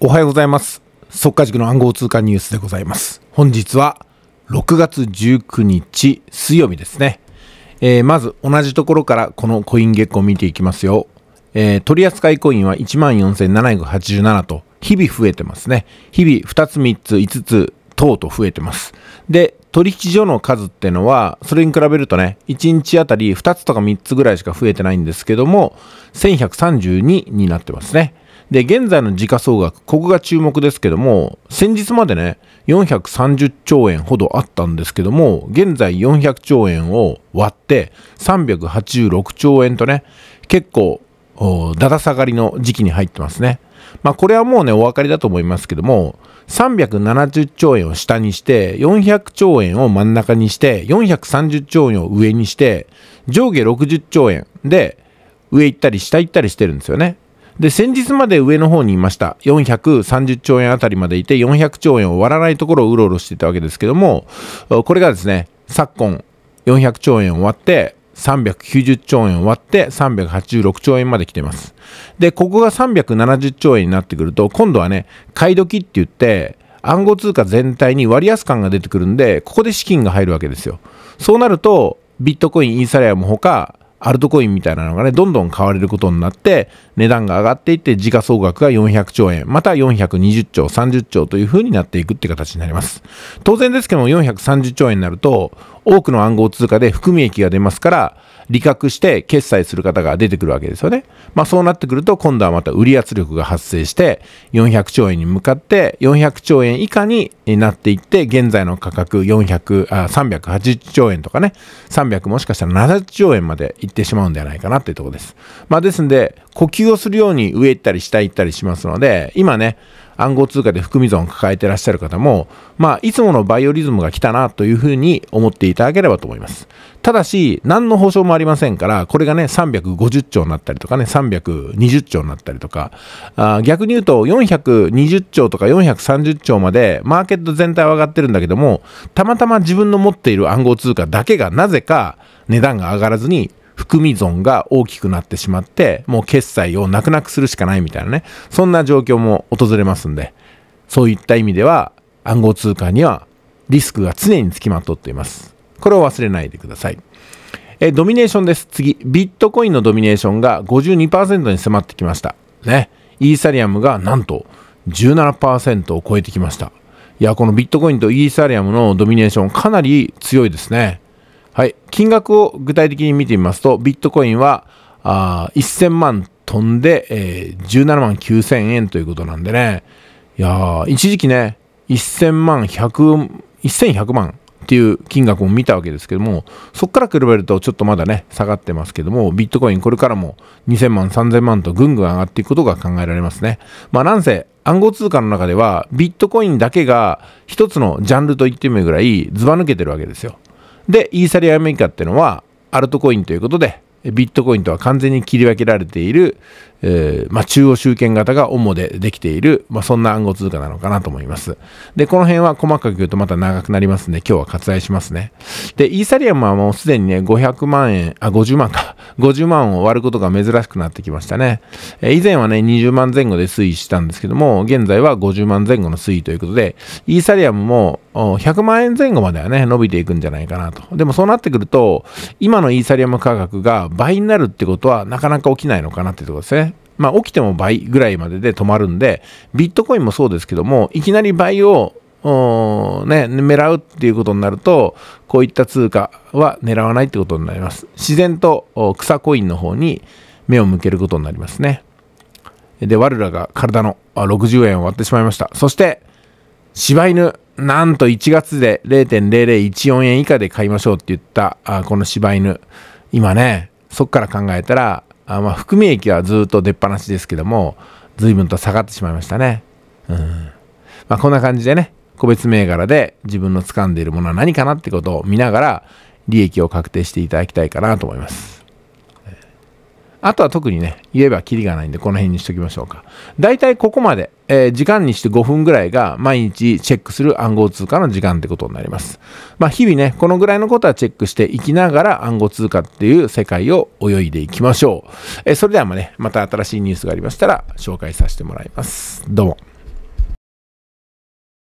おはようございます速稼塾の暗号通貨ニュースでございます本日は6月19日水曜日ですね、えー、まず同じところからこのコイン月光を見ていきますよ、えー、取扱いコインは14,787と日々増えてますね日々2つ3つ5つ等と増えてます。で、取引所の数ってのは、それに比べるとね、1日あたり2つとか3つぐらいしか増えてないんですけども、1132になってますね。で、現在の時価総額、ここが注目ですけども、先日までね、430兆円ほどあったんですけども、現在400兆円を割って386兆円とね、結構、だだ下がりの時期に入ってますね。まあ、これはもうね、お分かりだと思いますけども、370兆円を下にして、400兆円を真ん中にして、430兆円を上にして、上下60兆円で、上行ったり下行ったりしてるんですよね。で、先日まで上の方にいました。430兆円あたりまでいて、400兆円を割らないところをうろうろしてたわけですけども、これがですね、昨今、400兆円を割って、390兆円を割って386兆円まで来てます。で、ここが370兆円になってくると、今度はね、買い時って言って、暗号通貨全体に割安感が出てくるんで、ここで資金が入るわけですよ。そうなると、ビットコイン、イーサリアムほか、アルトコインみたいなのがね、どんどん買われることになって、値段が上がっていって、時価総額が400兆円、また420兆、30兆という風になっていくって形になります。当然ですけども、430兆円になると、多くの暗号通貨で含み益が出ますから、利確して決済する方が出てくるわけですよね。まあそうなってくると、今度はまた売り圧力が発生して、400兆円に向かって、400兆円以下になっていって、現在の価格400あ、380兆円とかね、300もしかしたら70兆円までいってしまうんではないかなっていうところです。まあですんで、呼吸をするように上行ったり下行ったりしますので、今ね、暗号通貨で含み損を抱えていらっしゃる方も、まあ、いつものバイオリズムが来たなというふうに思っていただければと思います。ただし、何の保証もありませんから、これがね、350兆になったりとかね、320兆になったりとか、あ逆に言うと、420兆とか430兆まで、マーケット全体は上がってるんだけども、たまたま自分の持っている暗号通貨だけがなぜか値段が上がらずに含み損が大きくなってしまって、もう決済をなくなくするしかないみたいなね、そんな状況も訪れますんで、そういった意味では暗号通貨にはリスクが常につきまとっています。これを忘れないでください。え、ドミネーションです。次、ビットコインのドミネーションが52%に迫ってきました。ね。イーサリアムがなんと17%を超えてきました。いや、このビットコインとイーサリアムのドミネーションかなり強いですね。はい、金額を具体的に見てみますと、ビットコインはあ1000万飛んで、えー、17万9000円ということなんでね、いや一時期ね、1000万100、1100万っていう金額も見たわけですけども、そこから比べるとちょっとまだね、下がってますけども、ビットコインこれからも2000万、3000万とぐんぐん上がっていくことが考えられますね。まあなんせ暗号通貨の中ではビットコインだけが一つのジャンルと言ってもいいぐらいずば抜けてるわけですよ。で、イーサリアム以下っていうのは、アルトコインということで、ビットコインとは完全に切り分けられている、えー、まあ、中央集権型が主でできている、まあ、そんな暗号通貨なのかなと思います。で、この辺は細かく言うとまた長くなりますんで、今日は割愛しますね。で、イーサリアムはもうすでにね、500万円、あ、50万か、50万を割ることが珍しくなってきましたね。えー、以前はね、20万前後で推移したんですけども、現在は50万前後の推移ということで、イーサリアムも100万円前後まではね、伸びていくんじゃないかなと。でもそうなってくると、今のイーサリアム価格が倍になるってことはなかなか起きないのかなってとこですね。まあ起きても倍ぐらいまでで止まるんで、ビットコインもそうですけども、いきなり倍をね、狙うっていうことになると、こういった通貨は狙わないってことになります。自然と草コインの方に目を向けることになりますね。で、我らが体の60円を割ってしまいました。そして、柴犬。なんと1月で0.0014円以下で買いましょうって言った、あこの柴犬。今ね、そっから考えたら、あまあ、含み益はずっと出っ放しですけども、随分と下がってしまいましたね。うん。まあ、こんな感じでね、個別銘柄で自分の掴んでいるものは何かなってことを見ながら利益を確定していただきたいかなと思います。あとは特にね、言えばキリがないんで、この辺にしときましょうか。だいたいここまで、えー、時間にして5分ぐらいが毎日チェックする暗号通貨の時間ってことになります。まあ日々ね、このぐらいのことはチェックしていきながら暗号通貨っていう世界を泳いでいきましょう。えー、それではまね、また新しいニュースがありましたら紹介させてもらいます。どうも。